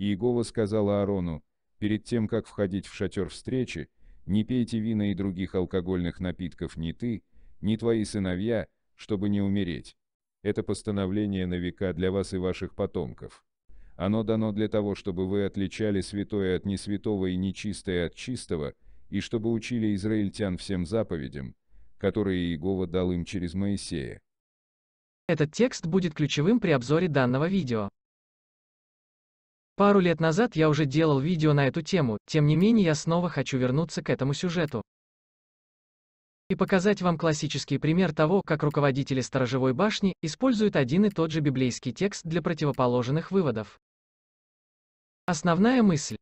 Иегова сказала Аарону, перед тем, как входить в шатер встречи, не пейте вина и других алкогольных напитков ни ты, ни твои сыновья, чтобы не умереть. Это постановление на века для вас и ваших потомков. Оно дано для того, чтобы вы отличали святое от несвятого и нечистое от чистого, и чтобы учили израильтян всем заповедям, которые Иегова дал им через Моисея. Этот текст будет ключевым при обзоре данного видео. Пару лет назад я уже делал видео на эту тему, тем не менее я снова хочу вернуться к этому сюжету. И показать вам классический пример того, как руководители сторожевой башни используют один и тот же библейский текст для противоположных выводов. Основная мысль.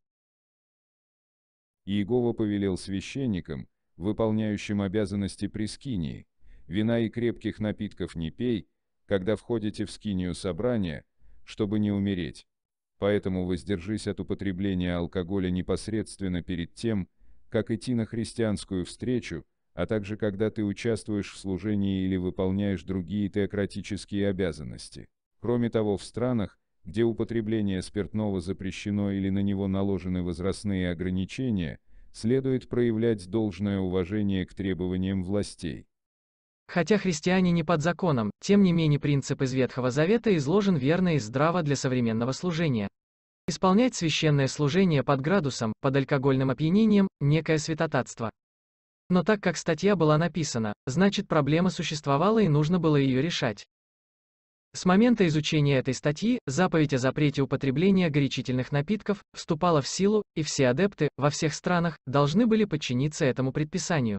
Иегова повелел священникам, выполняющим обязанности при скинии, вина и крепких напитков не пей, когда входите в скинию собрания, чтобы не умереть. Поэтому воздержись от употребления алкоголя непосредственно перед тем, как идти на христианскую встречу, а также когда ты участвуешь в служении или выполняешь другие теократические обязанности. Кроме того, в странах, где употребление спиртного запрещено или на него наложены возрастные ограничения, следует проявлять должное уважение к требованиям властей. Хотя христиане не под законом, тем не менее принцип из Ветхого Завета изложен верно и здраво для современного служения. Исполнять священное служение под градусом, под алкогольным опьянением, некое святотатство. Но так как статья была написана, значит проблема существовала и нужно было ее решать. С момента изучения этой статьи заповедь о запрете употребления горячительных напитков вступала в силу, и все адепты во всех странах должны были подчиниться этому предписанию.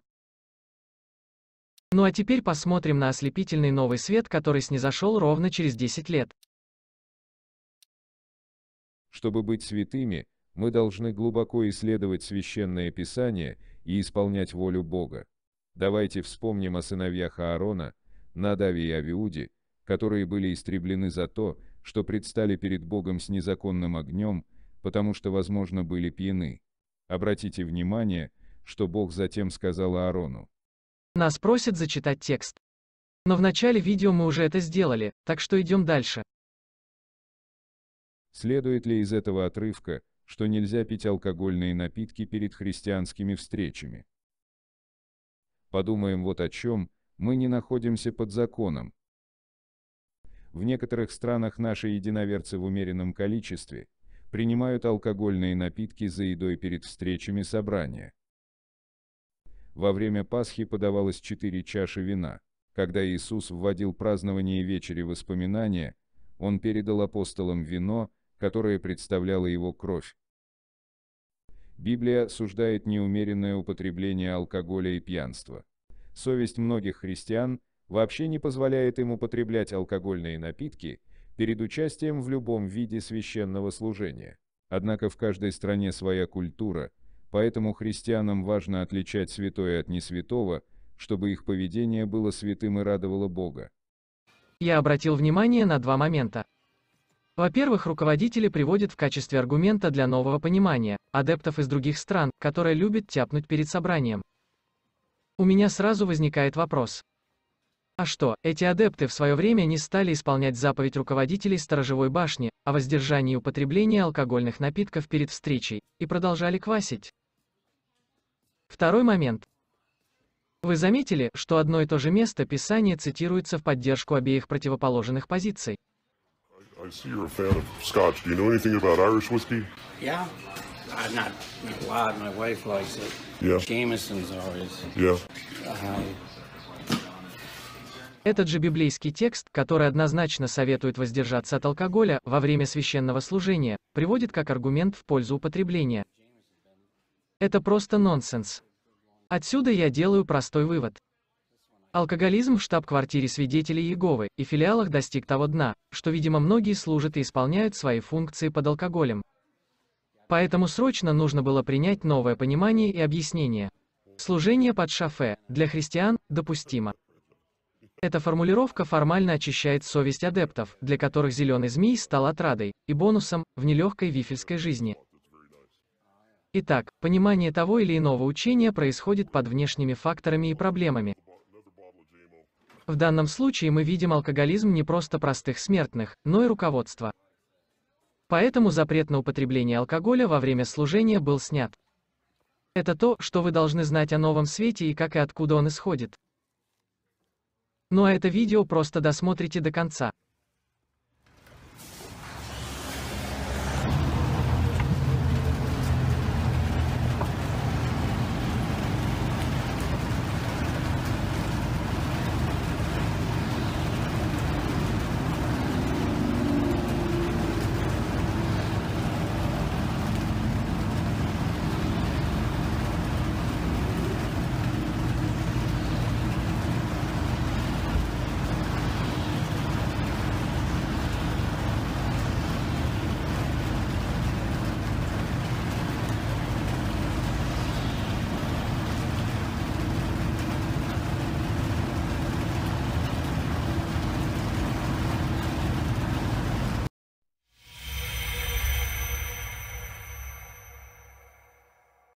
Ну а теперь посмотрим на ослепительный новый свет, который снизошел ровно через 10 лет. Чтобы быть святыми, мы должны глубоко исследовать священное писание и исполнять волю Бога. Давайте вспомним о сыновьях Аарона, Надаве и Авиуде, которые были истреблены за то, что предстали перед Богом с незаконным огнем, потому что, возможно, были пьяны. Обратите внимание, что Бог затем сказал Аарону. Нас просят зачитать текст. Но в начале видео мы уже это сделали, так что идем дальше. Следует ли из этого отрывка, что нельзя пить алкогольные напитки перед христианскими встречами? Подумаем вот о чем, мы не находимся под законом, в некоторых странах наши единоверцы в умеренном количестве принимают алкогольные напитки за едой перед встречами собрания. Во время Пасхи подавалось четыре чаши вина. Когда Иисус вводил празднование вечери воспоминания, Он передал апостолам вино, которое представляло Его кровь. Библия осуждает неумеренное употребление алкоголя и пьянства. Совесть многих христиан вообще не позволяет им употреблять алкогольные напитки перед участием в любом виде священного служения. Однако в каждой стране своя культура, поэтому христианам важно отличать святое от несвятого, чтобы их поведение было святым и радовало Бога. Я обратил внимание на два момента. Во-первых, руководители приводят в качестве аргумента для нового понимания адептов из других стран, которые любят тяпнуть перед собранием. У меня сразу возникает вопрос, а что, эти адепты в свое время не стали исполнять заповедь руководителей сторожевой башни о воздержании употребления алкогольных напитков перед встречей и продолжали квасить? Второй момент. Вы заметили, что одно и то же место писания цитируется в поддержку обеих противоположных позиций? I see you're a fan of scotch. Do you know anything about Irish whiskey? Yeah. I'm not a My wife likes it. Yeah. Jameson's always. Yeah. Uh, этот же библейский текст, который однозначно советует воздержаться от алкоголя во время священного служения, приводит как аргумент в пользу употребления. Это просто нонсенс. Отсюда я делаю простой вывод. Алкоголизм в штаб-квартире свидетелей Иеговы и филиалах достиг того дна, что, видимо, многие служат и исполняют свои функции под алкоголем. Поэтому срочно нужно было принять новое понимание и объяснение. Служение под шафе для христиан допустимо. Эта формулировка формально очищает совесть адептов, для которых зеленый змей стал отрадой и бонусом в нелегкой вифельской жизни. Итак, понимание того или иного учения происходит под внешними факторами и проблемами. В данном случае мы видим алкоголизм не просто простых смертных, но и руководства. Поэтому запрет на употребление алкоголя во время служения был снят. Это то, что вы должны знать о новом свете и как и откуда он исходит. Ну а это видео просто досмотрите до конца.